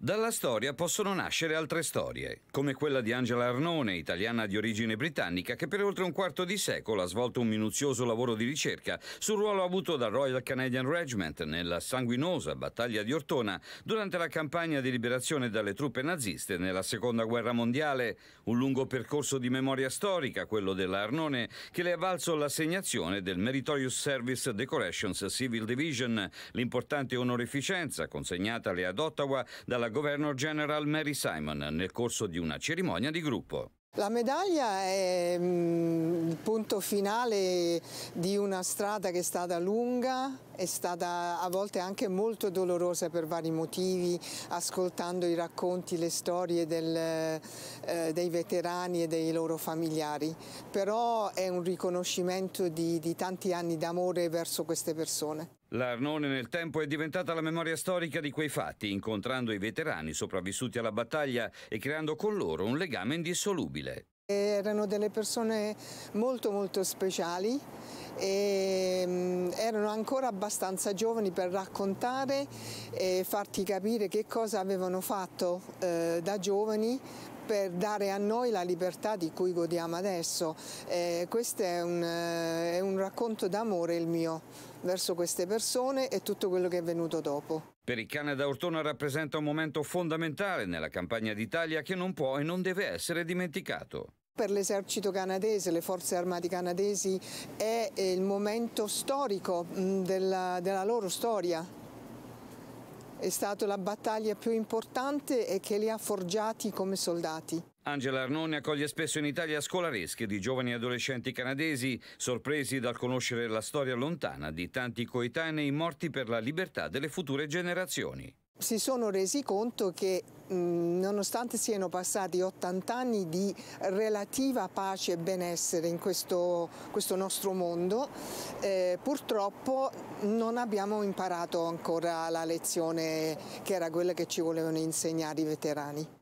Dalla storia possono nascere altre storie, come quella di Angela Arnone, italiana di origine britannica, che per oltre un quarto di secolo ha svolto un minuzioso lavoro di ricerca sul ruolo avuto dal Royal Canadian Regiment nella sanguinosa battaglia di Ortona durante la campagna di liberazione dalle truppe naziste nella Seconda Guerra Mondiale, un lungo percorso di memoria storica, quello della Arnone, che le ha valso l'assegnazione del Meritorious Service Decorations Civil Division, l'importante onorificenza consegnatale ad Ottawa dalla della Governor General Mary Simon nel corso di una cerimonia di gruppo. La medaglia è mm, il punto finale di una strada che è stata lunga, è stata a volte anche molto dolorosa per vari motivi, ascoltando i racconti, le storie del, eh, dei veterani e dei loro familiari, però è un riconoscimento di, di tanti anni d'amore verso queste persone. L'Arnone nel tempo è diventata la memoria storica di quei fatti, incontrando i veterani sopravvissuti alla battaglia e creando con loro un legame indissolubile. Erano delle persone molto molto speciali e mm, erano ancora abbastanza giovani per raccontare e farti capire che cosa avevano fatto eh, da giovani per dare a noi la libertà di cui godiamo adesso. Eh, questo è un, eh, è un racconto d'amore il mio verso queste persone e tutto quello che è venuto dopo. Per il cane d'autunno rappresenta un momento fondamentale nella campagna d'Italia che non può e non deve essere dimenticato per l'esercito canadese, le forze armate canadesi è eh, il momento storico mm, della, della loro storia è stata la battaglia più importante e che li ha forgiati come soldati. Angela Arnone accoglie spesso in Italia scolaresche di giovani adolescenti canadesi sorpresi dal conoscere la storia lontana di tanti coetanei morti per la libertà delle future generazioni si sono resi conto che nonostante siano passati 80 anni di relativa pace e benessere in questo, questo nostro mondo, eh, purtroppo non abbiamo imparato ancora la lezione che era quella che ci volevano insegnare i veterani.